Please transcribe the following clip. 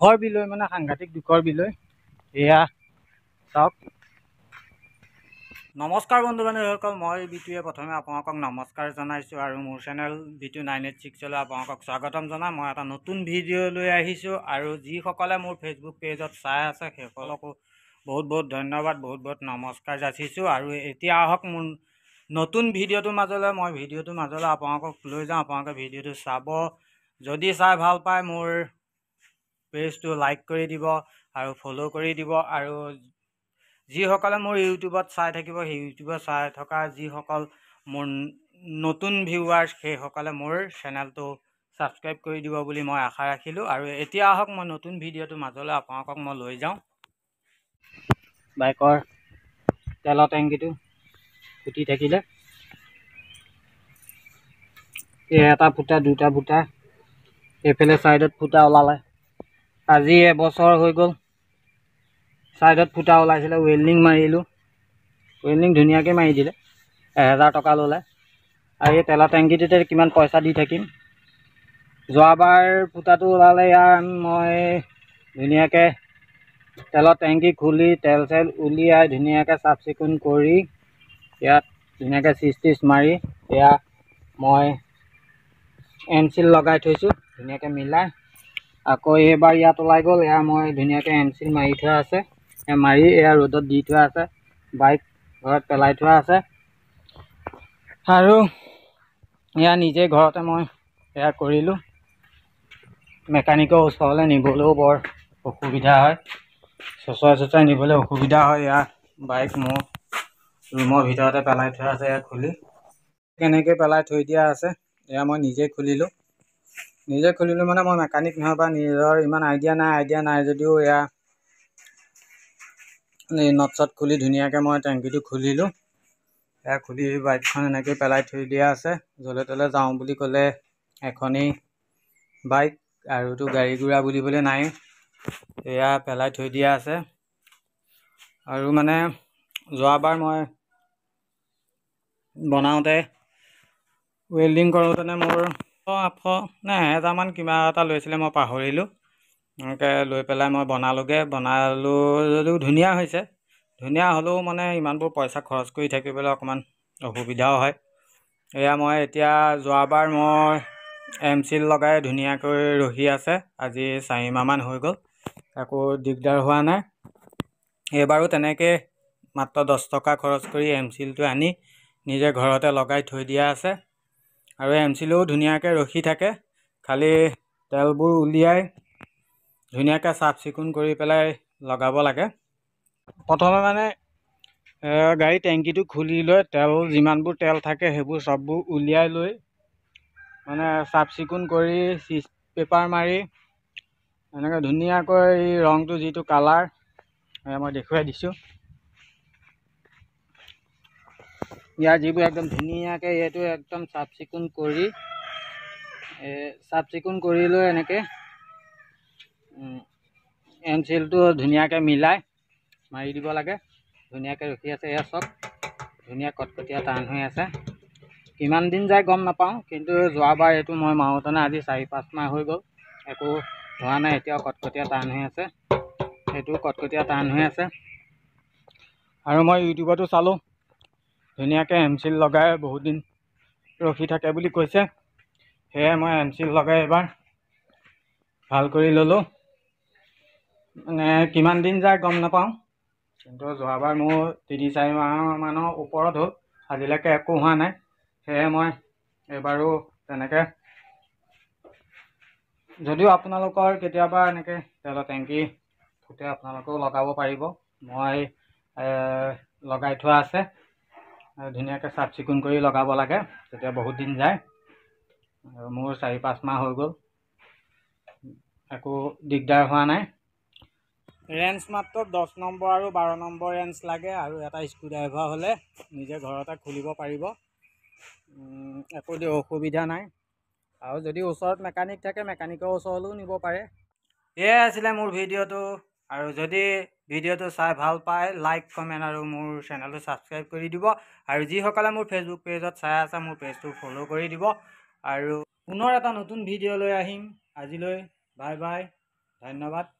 দুখৰ বিলয় মানে সাংঘাতিক দুখৰ বিলয় এয়া চাওক নমস্কাৰ বন্ধু বন্ধুবান্ধৱীসকল মই বিটুৱে প্ৰথমে আপোনালোকক নমস্কাৰ জনাইছোঁ আৰু মোৰ চেনেল বিটু নাইন এইট ছিক্সলৈ আপোনালোকক স্বাগতম জনাই মই এটা নতুন ভিডিঅ' লৈ আহিছোঁ আৰু যিসকলে মোৰ ফেচবুক পেজত চাই আছে সেইসকলকো বহুত বহুত ধন্যবাদ বহুত বহুত নমস্কাৰ যাচিছোঁ আৰু এতিয়া আহক মোৰ নতুন ভিডিঅ'টোৰ মাজলৈ মই ভিডিঅ'টোৰ মাজলৈ আপোনালোকক লৈ যাওঁ আপোনালোকে ভিডিঅ'টো চাব যদি চাই ভাল পায় মোৰ পেজটো লাইক কৰি দিব আৰু ফ'ল' কৰি দিব আৰু যিসকলে মোৰ ইউটিউবত চাই থাকিব সেই ইউটিউবত চাই থকা যিসকল মোৰ নতুন ভিউৱাৰ্ছ সেইসকলে মোৰ চেনেলটো ছাবস্ক্ৰাইব কৰি দিব বুলি মই আশা ৰাখিলোঁ আৰু এতিয়া আহক মই নতুন ভিডিঅ'টো মাজলৈ আপোনালোকক মই লৈ যাওঁ বাইকৰ তেলৰ টেংকিটো ফুটি থাকিলে এটা ফুটা দুটা ফুটা এইফালে ছাইডত ফুটা ওলালে আজি এবছৰ হৈ গ'ল ছাইডত ফুটা ওলাইছিলে ৱেল্ডিং মাৰিলোঁ ৱেল্ডিং ধুনীয়াকৈ মাৰি দিলে এহেজাৰ টকা ল'লে আৰু এই তেলৰ টেংকিটোতে কিমান পইচা দি থাকিম যোৱাবাৰ ফুটাটো ওলালে ইয়াৰ মই ধুনীয়াকৈ তেলৰ টেংকি খুলি তেল চেল উলিয়াই ধুনীয়াকৈ চাফ চিকুণ কৰি ইয়াত ধুনীয়াকৈ চিচ টিচ মাৰি এয়া মই এনচিল লগাই থৈছোঁ ধুনীয়াকৈ মিলাই আকৌ এইবাৰ ইয়াত ওলাই গ'ল এয়া মই ধুনীয়াকৈ এম চিল মাৰি থোৱা আছে এয়া মাৰি এয়া ৰ'দত দি থোৱা আছে বাইক ঘৰত পেলাই থোৱা আছে আৰু এয়া নিজে ঘৰতে মই এয়া কৰিলোঁ মেকানিকৰ ওচৰলৈ নিবলৈও বৰ অসুবিধা হয় চচুৱাই চচুৱাই নিবলৈ অসুবিধা হয় এয়া বাইক মোৰ ৰুমৰ ভিতৰতে পেলাই থোৱা আছে এয়া খুলি কেনেকৈ পেলাই থৈ দিয়া আছে এয়া মই নিজে খুলিলোঁ নিজে খুলিলোঁ মানে মই মেকানিক নহয় বা নিজৰ ইমান আইডিয়া নাই আইডিয়া নাই যদিও এয়া নট চট খুলি ধুনীয়াকৈ মই টেংকিটো খুলিলোঁ এয়া খুলি বাইকখন এনেকৈ পেলাই থৈ দিয়া আছে য'লে ত'লে যাওঁ বুলি ক'লে এখনেই বাইক আৰুতো গাড়ী গুড়া বুলিবলৈ নাই এয়া পেলাই থৈ দিয়া আছে আৰু মানে যোৱাবাৰ মই বনাওঁতে ৱেল্ডিং কৰোঁতেনে মোৰ আঠশ নে এহেজাৰমান কিবা এটা লৈছিলে মই পাহৰিলোঁ এনেকৈ লৈ পেলাই মই বনালোঁগৈ বনালোঁ যদিও ধুনীয়া হৈছে ধুনীয়া হ'লেও মানে ইমানবোৰ পইচা খৰচ কৰি থাকিবলৈ অকণমান অসুবিধাও হয় এয়া মই এতিয়া যোৱাবাৰ মই এম চিল লগাই ধুনীয়াকৈ ৰহি আছে আজি চাৰিমাহমান হৈ গ'ল একো দিগদাৰ হোৱা নাই এইবাৰো তেনেকৈ মাত্ৰ দহ টকা খৰচ কৰি এম চিলটো আনি নিজে ঘৰতে লগাই থৈ দিয়া আছে আৰু এম চিলেও ধুনীয়াকৈ ৰখি থাকে খালি তেলবোৰ উলিয়াই ধুনীয়াকৈ চাফ চিকুণ কৰি পেলাই লগাব লাগে প্ৰথমে মানে গাড়ী টেংকিটো খুলি লৈ তেল যিমানবোৰ তেল থাকে সেইবোৰ চববোৰ উলিয়াই লৈ মানে চাফ চিকুণ কৰি চিচ পেপাৰ মাৰি এনেকৈ ধুনীয়াকৈ ৰংটো যিটো কালাৰ মই দেখুৱাই দিছোঁ ইয়াৰ যিবোৰ একদম ধুনীয়াকৈ এইটো একদম চাফ চিকুণ কৰি চাফ চিকুণ কৰি লৈ এনেকৈ এনচিলটো ধুনীয়াকৈ মিলাই মাৰি দিব লাগে ধুনীয়াকৈ ৰখি আছে এয়া চব ধুনীয়া কটকটীয়া টান হৈ আছে কিমান দিন যায় গম নাপাওঁ কিন্তু যোৱাবাৰ এইটো মই মাৰোঁতে নাই আজি চাৰি পাঁচ মাহ হৈ গ'ল একো হোৱা নাই এতিয়াও কটকটীয়া টান হৈ আছে সেইটো কটকটীয়া টান হৈ আছে আৰু মই ইউটিউবতো চালোঁ ধুনীয়াকৈ এম চিল লগাই বহুত দিন ৰখি থাকে বুলি কৈছে সেয়ে মই এম চিল লগাই এবাৰ ভাল কৰি ল'লোঁ মানে কিমান দিন যায় গম নাপাওঁ কিন্তু যোৱাবাৰ মোৰ তিনি চাৰি মাহমানৰ ওপৰত হ'ল আজিলৈকে একো হোৱা নাই সেয়ে মই এইবাৰো তেনেকৈ যদিও আপোনালোকৰ কেতিয়াবা এনেকৈ তেলৰ টেংকি ফুটে আপোনালোকেও লগাব পাৰিব মই লগাই থোৱা আছে আৰু ধুনীয়াকৈ চাফ চিকুণ কৰি লগাব লাগে তেতিয়া বহুত দিন যায় আৰু মোৰ চাৰি পাঁচ মাহ হৈ গ'ল একো দিগদাৰ হোৱা নাই ৰেঞ্চ মাত্ৰ দহ নম্বৰ আৰু বাৰ নম্বৰ ৰেঞ্চ লাগে আৰু এটা স্ক্ৰুড্ৰাইভাৰ হ'লে নিজে ঘৰতে খুলিব পাৰিব একো অসুবিধা নাই আৰু যদি ওচৰত মেকানিক থাকে মেকানিকৰ ওচৰলৈও নিব পাৰে সেয়াই আছিলে মোৰ ভিডিঅ'টো আৰু যদি ভিডিঅ'টো চাই ভাল পায় লাইক কমেণ্ট আৰু মোৰ চেনেলটো ছাবস্ক্ৰাইব কৰি দিব আৰু যিসকলে মোৰ ফেচবুক পেজত চাই আছে মোৰ পেজটো ফ'ল' কৰি দিব আৰু পুনৰ এটা নতুন ভিডিঅ' লৈ আহিম আজিলৈ বাই বাই ধন্যবাদ